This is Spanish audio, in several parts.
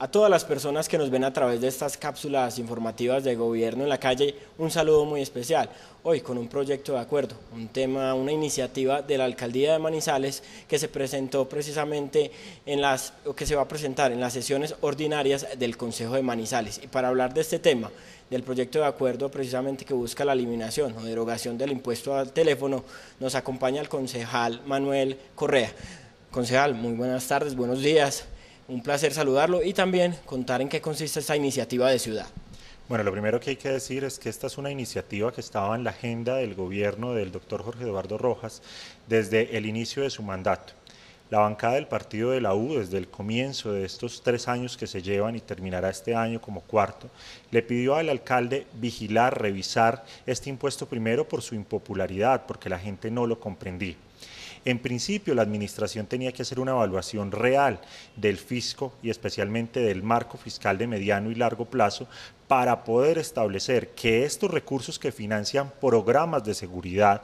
A todas las personas que nos ven a través de estas cápsulas informativas de gobierno en la calle, un saludo muy especial. Hoy con un proyecto de acuerdo, un tema, una iniciativa de la alcaldía de Manizales que se presentó precisamente en las, que se va a presentar en las sesiones ordinarias del Consejo de Manizales. Y para hablar de este tema, del proyecto de acuerdo precisamente que busca la eliminación o derogación del impuesto al teléfono, nos acompaña el concejal Manuel Correa. Concejal, muy buenas tardes, buenos días. Un placer saludarlo y también contar en qué consiste esta iniciativa de ciudad. Bueno, lo primero que hay que decir es que esta es una iniciativa que estaba en la agenda del gobierno del doctor Jorge Eduardo Rojas desde el inicio de su mandato. La bancada del partido de la U, desde el comienzo de estos tres años que se llevan y terminará este año como cuarto, le pidió al alcalde vigilar, revisar este impuesto primero por su impopularidad, porque la gente no lo comprendía. En principio, la administración tenía que hacer una evaluación real del fisco y especialmente del marco fiscal de mediano y largo plazo para poder establecer que estos recursos que financian programas de seguridad,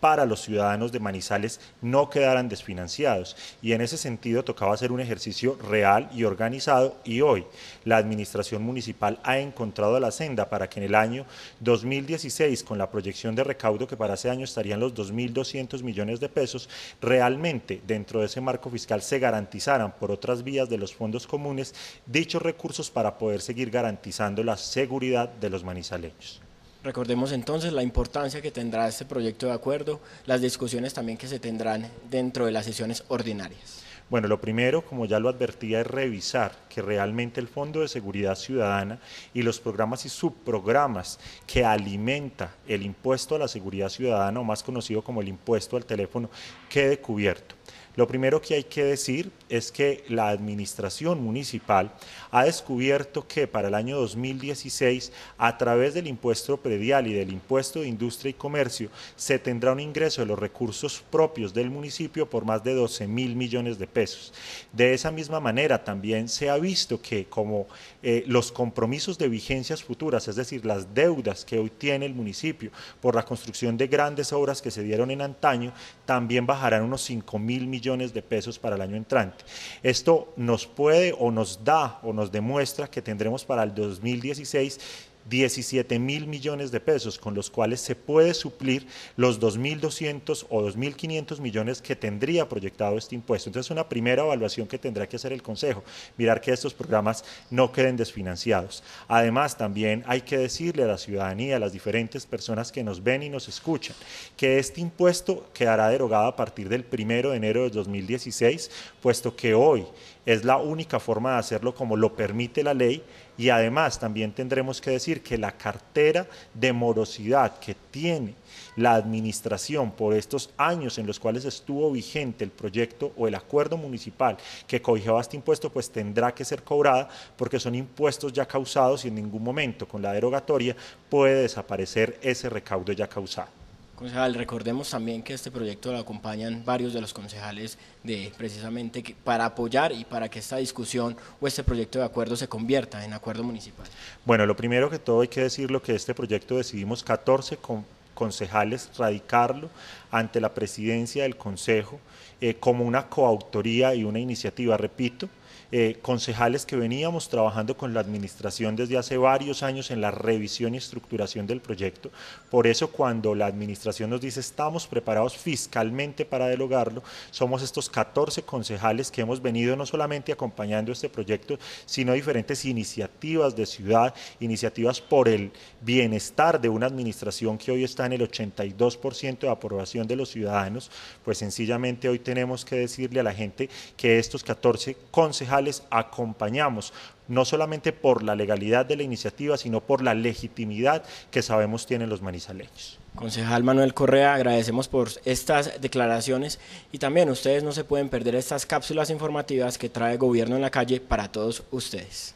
para los ciudadanos de Manizales no quedaran desfinanciados. Y en ese sentido tocaba hacer un ejercicio real y organizado y hoy la Administración Municipal ha encontrado la senda para que en el año 2016, con la proyección de recaudo que para ese año estarían los 2.200 millones de pesos, realmente dentro de ese marco fiscal se garantizaran por otras vías de los fondos comunes dichos recursos para poder seguir garantizando la seguridad de los manizaleños. Recordemos entonces la importancia que tendrá este proyecto de acuerdo, las discusiones también que se tendrán dentro de las sesiones ordinarias. Bueno, lo primero, como ya lo advertía, es revisar que realmente el Fondo de Seguridad Ciudadana y los programas y subprogramas que alimenta el impuesto a la seguridad ciudadana, o más conocido como el impuesto al teléfono, quede cubierto. Lo primero que hay que decir es que la administración municipal ha descubierto que para el año 2016, a través del impuesto predial y del impuesto de industria y comercio, se tendrá un ingreso de los recursos propios del municipio por más de 12 mil millones de pesos. De esa misma manera, también se ha visto que como eh, los compromisos de vigencias futuras, es decir, las deudas que hoy tiene el municipio por la construcción de grandes obras que se dieron en antaño, también bajarán unos 5 mil millones de pesos para el año entrante. Esto nos puede o nos da o nos demuestra que tendremos para el 2016 17 mil millones de pesos, con los cuales se puede suplir los 2.200 o 2.500 millones que tendría proyectado este impuesto. Entonces, una primera evaluación que tendrá que hacer el Consejo, mirar que estos programas no queden desfinanciados. Además, también hay que decirle a la ciudadanía, a las diferentes personas que nos ven y nos escuchan, que este impuesto quedará derogado a partir del 1 de enero de 2016, puesto que hoy es la única forma de hacerlo como lo permite la ley y además también tendremos que decir que la cartera de morosidad que tiene la administración por estos años en los cuales estuvo vigente el proyecto o el acuerdo municipal que cobijaba este impuesto, pues tendrá que ser cobrada porque son impuestos ya causados y en ningún momento con la derogatoria puede desaparecer ese recaudo ya causado. Concejal, recordemos también que este proyecto lo acompañan varios de los concejales de precisamente para apoyar y para que esta discusión o este proyecto de acuerdo se convierta en acuerdo municipal. Bueno, lo primero que todo hay que decirlo que este proyecto decidimos 14 con concejales radicarlo ante la presidencia del Consejo eh, como una coautoría y una iniciativa, repito, eh, concejales que veníamos trabajando con la administración desde hace varios años en la revisión y estructuración del proyecto. Por eso cuando la administración nos dice estamos preparados fiscalmente para delogarlo, somos estos 14 concejales que hemos venido no solamente acompañando este proyecto, sino diferentes iniciativas de ciudad, iniciativas por el bienestar de una administración que hoy está el 82% de aprobación de los ciudadanos, pues sencillamente hoy tenemos que decirle a la gente que estos 14 concejales acompañamos no solamente por la legalidad de la iniciativa, sino por la legitimidad que sabemos tienen los manizaleños. Concejal Manuel Correa, agradecemos por estas declaraciones y también ustedes no se pueden perder estas cápsulas informativas que trae el Gobierno en la calle para todos ustedes.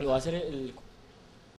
va a el